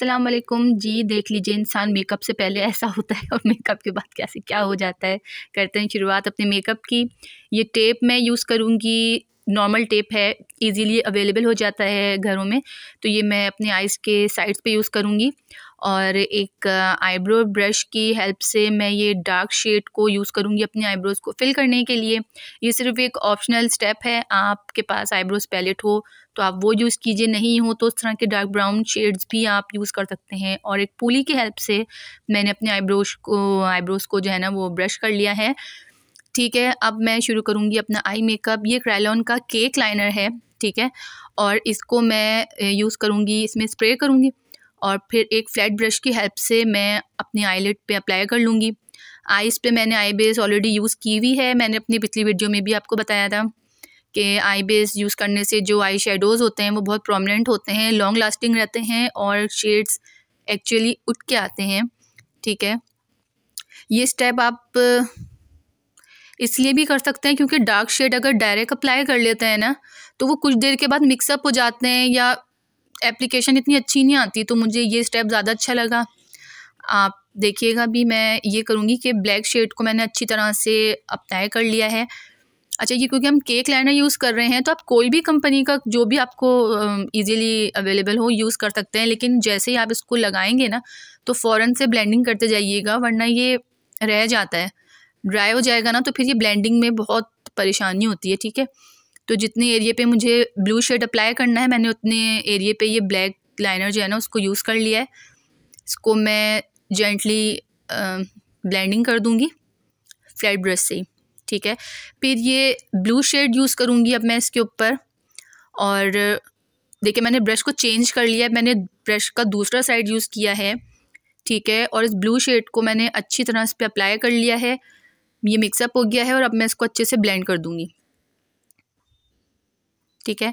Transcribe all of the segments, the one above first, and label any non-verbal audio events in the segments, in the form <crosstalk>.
अस्सलाम वालेकुम जी देख लीजिए इंसान मेकअप से पहले ऐसा होता है और मेकअप के बाद कैसे क्या हो जाता है करते हैं शुरुआत अपने मेकअप की ये टेप मैं यूज़ करूँगी नॉर्मल टेप है इजीली अवेलेबल हो जाता है घरों में तो ये मैं अपने आइज़ के साइड्स पे यूज़ करूँगी और एक आईब्रो ब्रश की हेल्प से मैं ये डार्क शेड को यूज़ करूँगी अपने आईब्रोज़ को फिल करने के लिए ये सिर्फ एक ऑप्शनल स्टेप है आपके पास आईब्रोज पैलेट हो तो आप वो यूज़ कीजिए नहीं हो तो उस तरह के डार्क ब्राउन शेड्स भी आप यूज़ कर सकते हैं और एक पुली की हेल्प से मैंने अपने आईब्रोज को आईब्रोज़ को जो है ना वो ब्रश कर लिया है ठीक है अब मैं शुरू करूँगी अपना आई मेकअप ये क्रैलॉन का केक लाइनर है ठीक है और इसको मैं यूज़ करूँगी इसमें स्प्रे करूँगी और फिर एक फ्लैट ब्रश की हेल्प से मैं अपने आईलेट पे अप्लाई कर लूँगी आईज पे मैंने आई बेस ऑलरेडी यूज़ की हुई है मैंने अपनी पिछली वीडियो में भी आपको बताया था कि आई बेस यूज़ करने से जो आई शेडोज़ होते हैं वो बहुत प्रोमिनेंट होते हैं लॉन्ग लास्टिंग रहते हैं और शेड्स एक्चुअली उठ के आते हैं ठीक है ये स्टेप आप इसलिए भी कर सकते हैं क्योंकि डार्क शेड अगर डायरेक्ट अप्लाई कर लेते हैं ना तो वो कुछ देर के बाद मिक्सअप हो जाते हैं या एप्लीकेशन इतनी अच्छी नहीं आती तो मुझे ये स्टेप ज़्यादा अच्छा लगा आप देखिएगा भी मैं ये करूँगी कि ब्लैक शेड को मैंने अच्छी तरह से अप्लाई कर लिया है अच्छा ये क्योंकि हम केक लाइनर यूज़ कर रहे हैं तो आप कोई भी कंपनी का जो भी आपको इजीली अवेलेबल हो यूज़ कर सकते हैं लेकिन जैसे ही आप इसको लगाएंगे ना तो फ़ौरन से ब्लेंडिंग करते जाइएगा वरना ये रह जाता है ड्राई हो जाएगा ना तो फिर ये ब्लेंडिंग में बहुत परेशानी होती है ठीक है तो जितने एरिए पे मुझे ब्लू शेड अप्लाई करना है मैंने उतने एरिए पे ये ब्लैक लाइनर जो है ना उसको यूज़ कर लिया है इसको मैं जेंटली ब्लेंडिंग कर दूँगी फ्लैट ब्रश से ही ठीक है फिर ये ब्लू शेड यूज़ करूँगी अब मैं इसके ऊपर और देखिए मैंने ब्रश को चेंज कर लिया मैंने ब्रश का दूसरा साइड यूज़ किया है ठीक है और इस ब्लू शेड को मैंने अच्छी तरह इस पर अप्लाई कर लिया है ये मिक्सअप हो गया है और अब मैं इसको अच्छे से ब्लेंड कर दूँगी ठीक है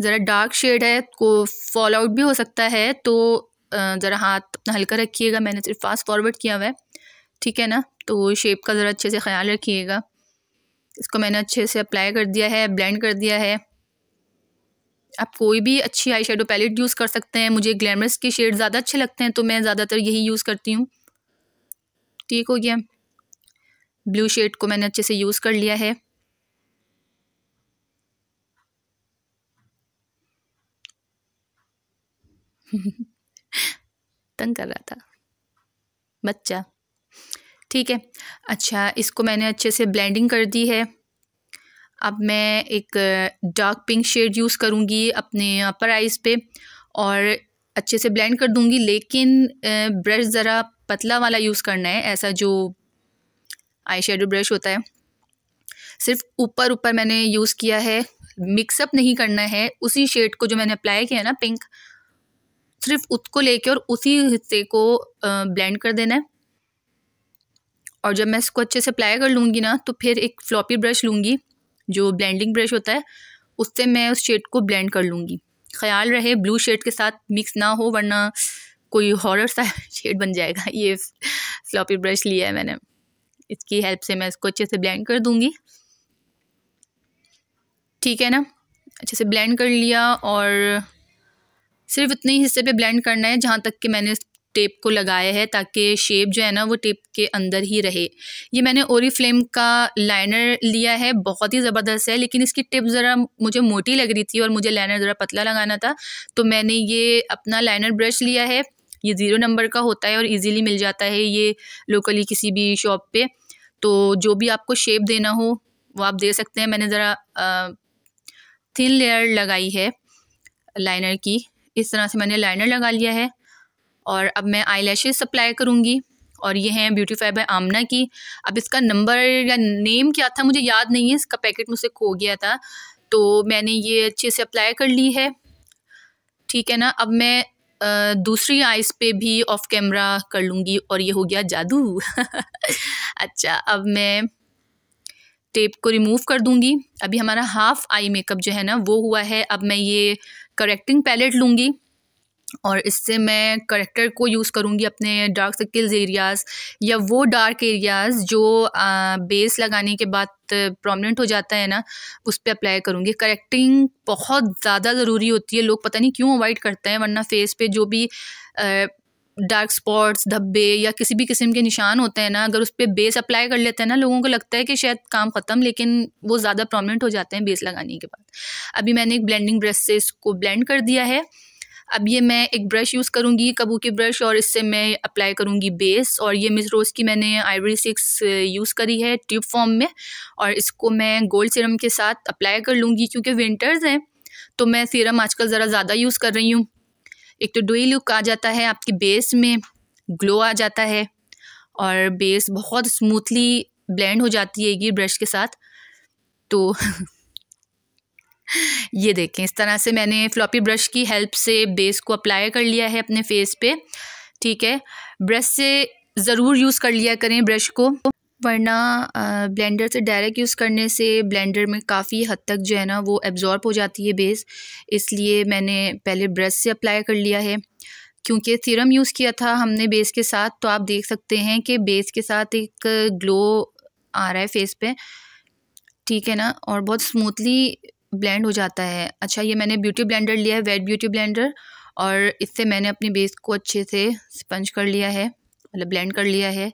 ज़रा डार्क शेड है को फॉल आउट भी हो सकता है तो ज़रा हाथ अपना हल्का रखिएगा मैंने सिर्फ फास्ट फॉरवर्ड किया हुआ है ठीक है ना तो शेप का ज़रा अच्छे से ख्याल रखिएगा इसको मैंने अच्छे से अप्लाई कर दिया है ब्लेंड कर दिया है आप कोई भी अच्छी आई शेडो पैलेट यूज़ कर सकते हैं मुझे ग्लैमरस के शेड ज़्यादा अच्छे लगते हैं तो मैं ज़्यादातर यही यूज़ करती हूँ ठीक हो गया ब्लू शेड को मैंने अच्छे से यूज़ कर लिया है तंग कर रहा था बच्चा ठीक है अच्छा इसको मैंने अच्छे से ब्लेंडिंग कर दी है अब मैं एक डार्क पिंक शेड यूज़ करूँगी अपने अपर आइज़ पे और अच्छे से ब्लेंड कर दूँगी लेकिन ब्रश ज़रा पतला वाला यूज़ करना है ऐसा जो आई शेडो ब्रश होता है सिर्फ ऊपर ऊपर मैंने यूज़ किया है मिक्सअप नहीं करना है उसी शेड को जो मैंने अप्लाई किया है ना पिंक सिर्फ उसको लेके और उसी हिस्से को ब्लेंड कर देना है और जब मैं इसको अच्छे से अप्लाई कर लूँगी ना तो फिर एक फ्लॉपी ब्रश लूँगी जो ब्लेंडिंग ब्रश होता है उससे मैं उस शेड को ब्लेंड कर लूँगी ख्याल रहे ब्लू शेड के साथ मिक्स ना हो वरना कोई हॉरर सा शेड <laughs> बन जाएगा ये फ्लॉपी ब्रश लिया है मैंने इसकी हेल्प से मैं इसको अच्छे से ब्लेंड कर दूँगी ठीक है ना अच्छे से ब्लेंड कर लिया और सिर्फ उतने ही हिस्से पे ब्लेंड करना है जहाँ तक कि मैंने टेप को लगाया है ताकि शेप जो है ना वो टेप के अंदर ही रहे ये मैंने ओरी फ्लेम का लाइनर लिया है बहुत ही ज़बरदस्त है लेकिन इसकी टिप ज़रा मुझे मोटी लग रही थी और मुझे लाइनर ज़रा पतला लगाना था तो मैंने ये अपना लाइनर ब्रश लिया है ये ज़ीरो नंबर का होता है और इजीली मिल जाता है ये लोकली किसी भी शॉप पे तो जो भी आपको शेप देना हो वो आप दे सकते हैं मैंने ज़रा थिन लेयर लगाई है लाइनर की इस तरह से मैंने लाइनर लगा लिया है और अब मैं आई लैशेज अप्लाई करूँगी और ये हैं ब्यूटी फाइबर आमना की अब इसका नंबर या नेम क्या था मुझे याद नहीं है इसका पैकेट मुझसे खो गया था तो मैंने ये अच्छे से अप्लाई कर ली है ठीक है ना अब मैं आ, दूसरी आइस पे भी ऑफ कैमरा कर लूँगी और ये हो गया जादू <laughs> अच्छा अब मैं टेप को रिमूव कर दूँगी अभी हमारा हाफ़ आई मेकअप जो है ना वो हुआ है अब मैं ये करेक्टिंग पैलेट लूँगी और इससे मैं करेक्टर को यूज़ करूँगी अपने डार्क सर्किल्स एरियाज़ या वो डार्क एरियाज़ जो आ, बेस लगाने के बाद प्रोमिनेंट हो जाता है ना उस पर अप्लाई करूँगी करेक्टिंग बहुत ज़्यादा ज़रूरी होती है लोग पता नहीं क्यों अवॉइड करते हैं वरना फेस पे जो भी डार्क स्पॉट्स धब्बे या किसी भी किस्म के निशान होते हैं ना अगर उस पर बेस अप्लाई कर लेते हैं ना लोगों को लगता है कि शायद काम ख़त्म लेकिन वो ज़्यादा प्रोमिनेंट हो जाते हैं बेस लगाने के बाद अभी मैंने एक ब्लेंडिंग ब्रश से इसको ब्लेंड कर दिया है अब ये मैं एक ब्रश यूज़ करूँगी कबू की ब्रश और इससे मैं अप्लाई करूँगी बेस और ये मिस रोज़ की मैंने आइवरी सिक्स यूज़ करी है ट्यूब फॉर्म में और इसको मैं गोल्ड सिरम के साथ अप्लाई कर लूँगी क्योंकि विंटर्स हैं तो मैं सीरम आजकल ज़रा ज़्यादा यूज़ कर रही हूँ एक तो डोई लुक आ जाता है आपके बेस में ग्लो आ जाता है और बेस बहुत स्मूथली ब्लेंड हो जाती है ये ब्रश के साथ तो <laughs> ये देखें इस तरह से मैंने फ्लॉपी ब्रश की हेल्प से बेस को अप्लाई कर लिया है अपने फेस पे ठीक है ब्रश से ज़रूर यूज़ कर लिया करें ब्रश को वरना ब्लेंडर से डायरेक्ट यूज़ करने से ब्लेंडर में काफ़ी हद तक जो है ना वो एब्ज़ॉर्ब हो जाती है बेस इसलिए मैंने पहले ब्रश से अप्लाई कर लिया है क्योंकि सीरम यूज़ किया था हमने बेस के साथ तो आप देख सकते हैं कि बेस के साथ एक ग्लो आ रहा है फेस पे ठीक है ना और बहुत स्मूथली ब्लेंड हो जाता है अच्छा ये मैंने ब्यूटी ब्लेंडर लिया है वेट ब्यूटी ब्लेंडर और इससे मैंने अपने बेस को अच्छे से स्पंज कर लिया है मतलब ब्लेंड कर लिया है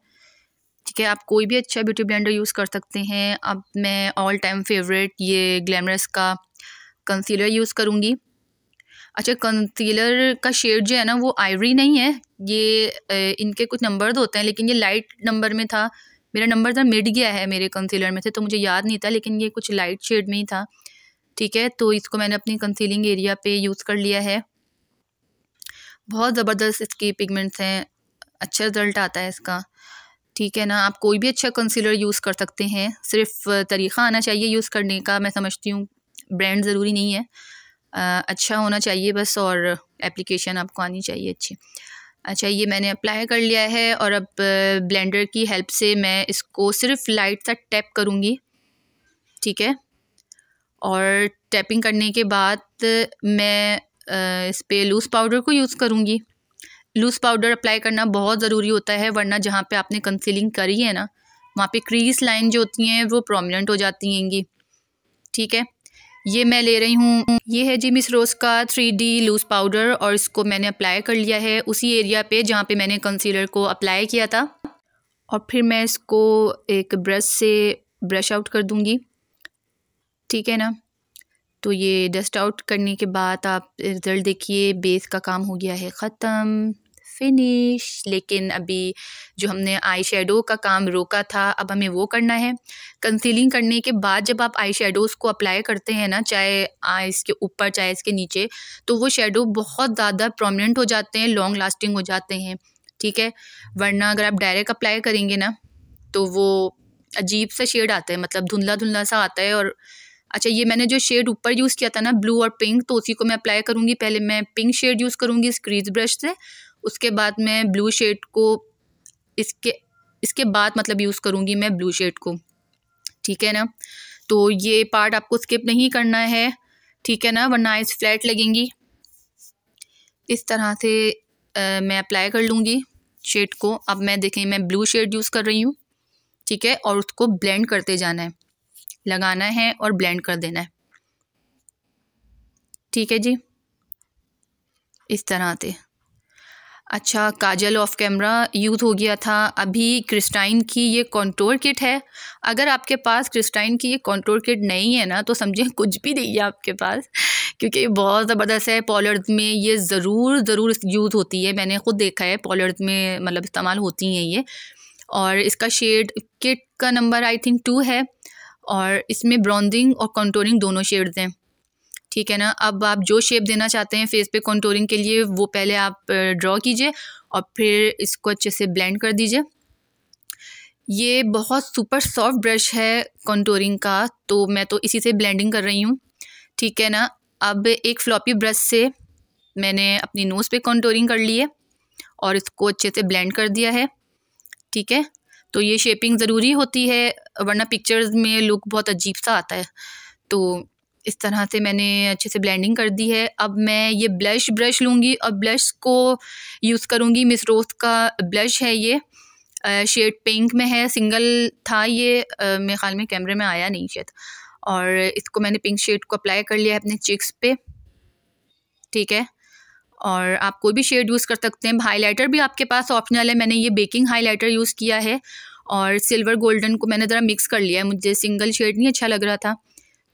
ठीक है आप कोई भी अच्छा ब्यूटी ब्लेंडर यूज़ कर सकते हैं अब मैं ऑल टाइम फेवरेट ये ग्लैमरस का कंसीलर यूज़ करूँगी अच्छा कंसीलर का शेड जो है ना वो आइवरी नहीं है ये इनके कुछ नंबर होते हैं लेकिन ये लाइट नंबर में था मेरा नंबर जब मिट गया है मेरे कंसीलर में से तो मुझे याद नहीं था लेकिन ये कुछ लाइट शेड में ही था ठीक है तो इसको मैंने अपनी कंसीलिंग एरिया पे यूज़ कर लिया है बहुत ज़बरदस्त इसकी पिगमेंट्स हैं अच्छा रिजल्ट आता है इसका ठीक है ना आप कोई भी अच्छा कंसीलर यूज़ कर सकते हैं सिर्फ तरीक़ा आना चाहिए यूज़ करने का मैं समझती हूँ ब्रांड ज़रूरी नहीं है आ, अच्छा होना चाहिए बस और एप्लीकेशन आपको आनी चाहिए अच्छी अच्छा ये मैंने अप्लाई कर लिया है और अब ब्लेंडर की हेल्प से मैं इसको सिर्फ लाइट सा टैप करूँगी ठीक है और टैपिंग करने के बाद मैं इस पर लूज़ पाउडर को यूज़ करूँगी लूज़ पाउडर अप्लाई करना बहुत ज़रूरी होता है वरना जहाँ पे आपने कंसीलिंग करी है ना वहाँ पे क्रीज लाइन जो होती हैं वो प्रोमिनेंट हो जाती हैंगी ठीक है ये मैं ले रही हूँ ये है जी मिस रोज़ का थ्री डी लूज़ पाउडर और इसको मैंने अप्लाई कर लिया है उसी एरिया पे जहाँ पे मैंने कंसीलर को अप्लाई किया था और फिर मैं इसको एक ब्रश से ब्रश आउट कर दूँगी ठीक है ना तो ये डस्ट आउट करने के बाद आप रिज़ल्ट देखिए बेस का काम हो गया है ख़त्म फिनिश लेकिन अभी जो हमने आई शेडो का काम रोका था अब हमें वो करना है कंसीलिंग करने के बाद जब आप आई शेडोज़ को अप्लाई करते हैं ना चाहे इसके ऊपर चाहे इसके नीचे तो वो शेडो बहुत ज़्यादा प्रोमिनेंट हो जाते हैं लॉन्ग लास्टिंग हो जाते हैं ठीक है वरना अगर आप डायरेक्ट अप्लाई करेंगे ना तो वो अजीब सा शेड आता है मतलब धुंधला धुंधला सा आता है और अच्छा ये मैंने जो शेड ऊपर यूज़ किया था ना ब्लू और पिंक तो उसी को मैं अप्लाई करूँगी पहले मैं पिंक शेड यूज़ करूँगी इस क्रीज ब्रश से उसके बाद मैं ब्लू शेड को इसके इसके बाद मतलब यूज़ करूँगी मैं ब्लू शेड को ठीक है ना तो ये पार्ट आपको स्किप नहीं करना है ठीक है ना वरना आइज फ्लैट लगेंगी इस तरह से आ, मैं अप्लाई कर लूँगी शेड को अब मैं देखें मैं ब्लू शेड यूज़ कर रही हूँ ठीक है और उसको ब्लेंड करते जाना है लगाना है और ब्लेंड कर देना है ठीक है जी इस तरह से अच्छा काजल ऑफ कैमरा यूज़ हो गया था अभी क्रिस्टाइन की ये कंट्रोल किट है अगर आपके पास क्रिस्टाइन की ये कॉन्ट्रोल किट नहीं है ना तो समझें कुछ भी नहीं है आपके पास क्योंकि ये बहुत ज़बरदस्त है पॉलर्स में ये ज़रूर ज़रूर यूज़ होती है मैंने ख़ुद देखा है पॉलर्स में मतलब इस्तेमाल होती हैं ये और इसका शेड किट का नंबर आई थिंक टू है और इसमें ब्रॉन्जिंग और कॉन्ट्रोलिंग दोनों शेड्स हैं ठीक है ना अब आप जो शेप देना चाहते हैं फेस पे कॉन्टोरिंग के लिए वो पहले आप ड्रॉ कीजिए और फिर इसको अच्छे से ब्लेंड कर दीजिए ये बहुत सुपर सॉफ्ट ब्रश है कॉन्टोरिंग का तो मैं तो इसी से ब्लेंडिंग कर रही हूँ ठीक है ना अब एक फ्लॉपी ब्रश से मैंने अपनी नोज़ पे कॉन्टोरिंग कर ली है और इसको अच्छे से ब्लेंड कर दिया है ठीक है तो ये शेपिंग ज़रूरी होती है वरना पिक्चर्स में लुक बहुत अजीब सा आता है तो इस तरह से मैंने अच्छे से ब्लेंडिंग कर दी है अब मैं ये ब्लश ब्रश लूँगी और ब्लश को यूज़ करूँगी मिस रोथ का ब्लश है ये शेड पिंक में है सिंगल था ये मेरे ख्याल में कैमरे में आया नहीं शायद और इसको मैंने पिंक शेड को अप्लाई कर लिया है अपने चिक्स पे ठीक है और आप कोई भी शेड यूज़ कर सकते हैं हाइलाइटर भी आपके पास ऑप्शनल है मैंने ये बेकिंग हाइलाइटर यूज़ किया है और सिल्वर गोल्डन को मैंने ज़रा मिक्स कर लिया है मुझे सिंगल शेड नहीं अच्छा लग रहा था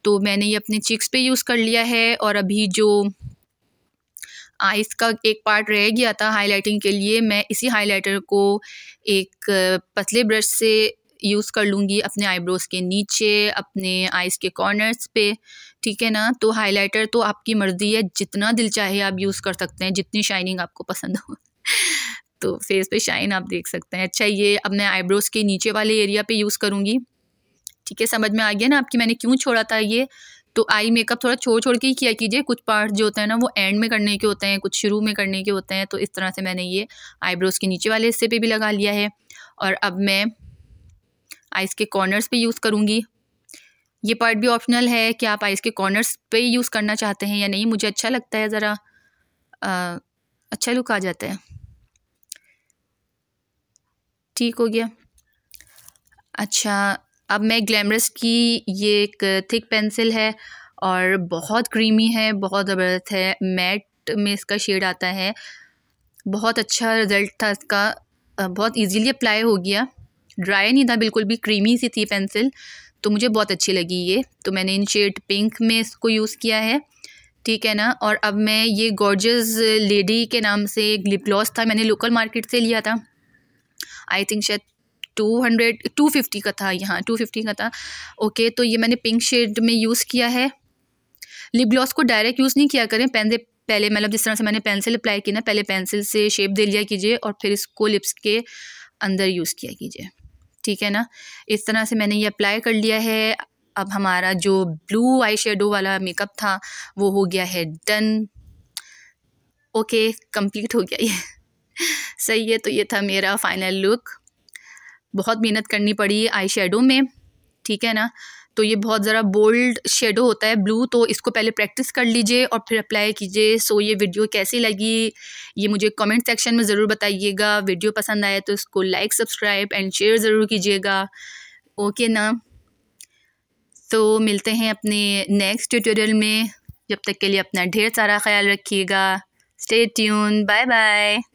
तो मैंने ये अपने चिक्स पे यूज़ कर लिया है और अभी जो आइस का एक पार्ट रह गया था हाइलाइटिंग के लिए मैं इसी हाइलाइटर को एक पतले ब्रश से यूज़ कर लूँगी अपने आईब्रोज़ के नीचे अपने आइस के कॉर्नर्स पे ठीक है ना तो हाइलाइटर तो आपकी मर्ज़ी है जितना दिल चाहे आप यूज़ कर सकते हैं जितनी शाइनिंग आपको पसंद हो <laughs> तो फेस पे शाइन आप देख सकते हैं अच्छा ये अब मैं आईब्रोज़ के नीचे वाले एरिया पे यूज़ करूँगी ठीक है समझ में आ गया ना आपकी मैंने क्यों छोड़ा था ये तो आई मेकअप थोड़ा छोड़ छोड़ के ही किया कीजिए कुछ पार्ट जो होते हैं ना वो एंड में करने के होते हैं कुछ शुरू में करने के होते हैं तो इस तरह से मैंने ये आईब्रोज़ के नीचे वाले हिस्से पे भी लगा लिया है और अब मैं आइज़ के कॉर्नर्स पे यूज़ करूँगी ये पार्ट भी ऑप्शनल है कि आप आइज़ के कॉर्नर्स पे यूज़ करना चाहते हैं या नहीं मुझे अच्छा लगता है ज़रा अच्छा लुक आ जाता है ठीक हो गया अच्छा अब मैं ग्लैमरस की ये एक थिक पेंसिल है और बहुत क्रीमी है बहुत ज़बरदस्त है मैट में इसका शेड आता है बहुत अच्छा रिज़ल्ट था इसका बहुत इजीली अप्लाई हो गया ड्राई नहीं था बिल्कुल भी क्रीमी सी थी पेंसिल तो मुझे बहुत अच्छी लगी ये तो मैंने इन शेड पिंक में इसको यूज़ किया है ठीक है ना और अब मैं ये गॉर्जस लेडी के नाम से एक लिप ग्लॉस था मैंने लोकल मार्केट से लिया था आई थिंक शायद टू हंड्रेड टू फिफ्टी का था यहाँ टू फिफ्टी का था ओके तो ये मैंने पिंक शेड में यूज़ किया है लिप ग्लॉस को डायरेक्ट यूज़ नहीं किया करें पहले पहले मतलब जिस तरह से मैंने पेंसिल अप्लाई की ना पहले पेंसिल से शेप दे लिया कीजिए और फिर इसको लिप्स के अंदर यूज़ किया कीजिए ठीक है ना इस तरह से मैंने ये अप्लाई कर लिया है अब हमारा जो ब्लू आई शेडो वाला मेकअप था वो हो गया है डन ओके कंप्लीट हो गया ये <laughs> सही है तो ये था मेरा फाइनल लुक बहुत मेहनत करनी पड़ी आई शेडो में ठीक है ना तो ये बहुत ज़रा बोल्ड शेडो होता है ब्लू तो इसको पहले प्रैक्टिस कर लीजिए और फिर अप्लाई कीजिए सो ये वीडियो कैसी लगी ये मुझे कमेंट सेक्शन में ज़रूर बताइएगा वीडियो पसंद आए तो इसको लाइक सब्सक्राइब एंड शेयर ज़रूर कीजिएगा ओके ना तो मिलते हैं अपने नेक्स्ट ट्यूटोरियल में जब तक के लिए अपना ढेर सारा ख्याल रखिएगा स्टे ट्यून बाय बाय